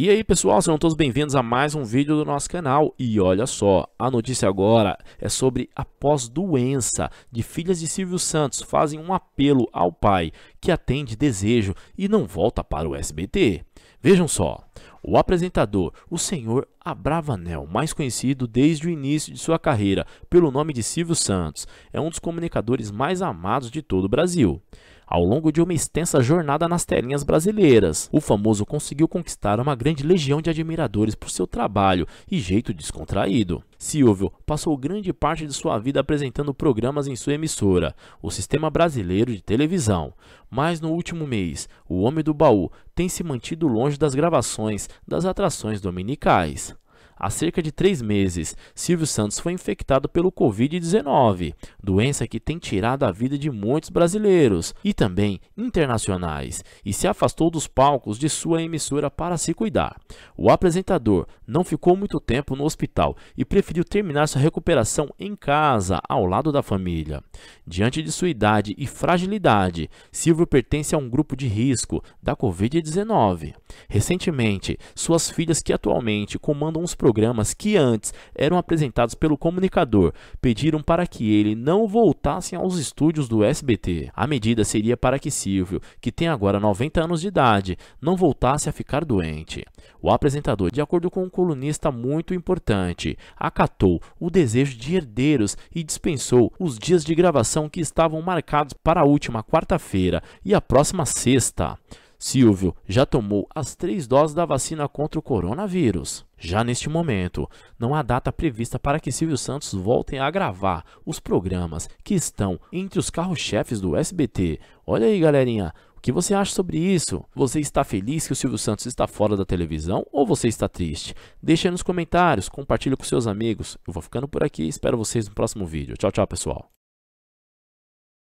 E aí pessoal, sejam todos bem-vindos a mais um vídeo do nosso canal. E olha só, a notícia agora é sobre após doença de filhas de Silvio Santos fazem um apelo ao pai que atende desejo e não volta para o SBT. Vejam só, o apresentador, o senhor Abravanel, mais conhecido desde o início de sua carreira pelo nome de Silvio Santos, é um dos comunicadores mais amados de todo o Brasil. Ao longo de uma extensa jornada nas telinhas brasileiras, o famoso conseguiu conquistar uma grande legião de admiradores por seu trabalho e jeito descontraído. Silvio passou grande parte de sua vida apresentando programas em sua emissora, o Sistema Brasileiro de Televisão. Mas no último mês, o Homem do Baú tem se mantido longe das gravações das atrações dominicais. Há cerca de três meses, Silvio Santos foi infectado pelo Covid-19, doença que tem tirado a vida de muitos brasileiros e também internacionais, e se afastou dos palcos de sua emissora para se cuidar. O apresentador não ficou muito tempo no hospital e preferiu terminar sua recuperação em casa, ao lado da família. Diante de sua idade e fragilidade, Silvio pertence a um grupo de risco da Covid-19. Recentemente, suas filhas, que atualmente comandam os programas que antes eram apresentados pelo comunicador, pediram para que ele não voltasse aos estúdios do SBT. A medida seria para que Silvio, que tem agora 90 anos de idade, não voltasse a ficar doente. O apresentador, de acordo com um colunista muito importante, acatou o desejo de herdeiros e dispensou os dias de gravação que estavam marcados para a última quarta-feira e a próxima sexta. Silvio já tomou as três doses da vacina contra o coronavírus. Já neste momento, não há data prevista para que Silvio Santos volte a gravar os programas que estão entre os carros-chefes do SBT. Olha aí, galerinha, que você acha sobre isso? Você está feliz que o Silvio Santos está fora da televisão ou você está triste? Deixe aí nos comentários, compartilhe com seus amigos. Eu vou ficando por aqui, espero vocês no próximo vídeo. Tchau, tchau, pessoal.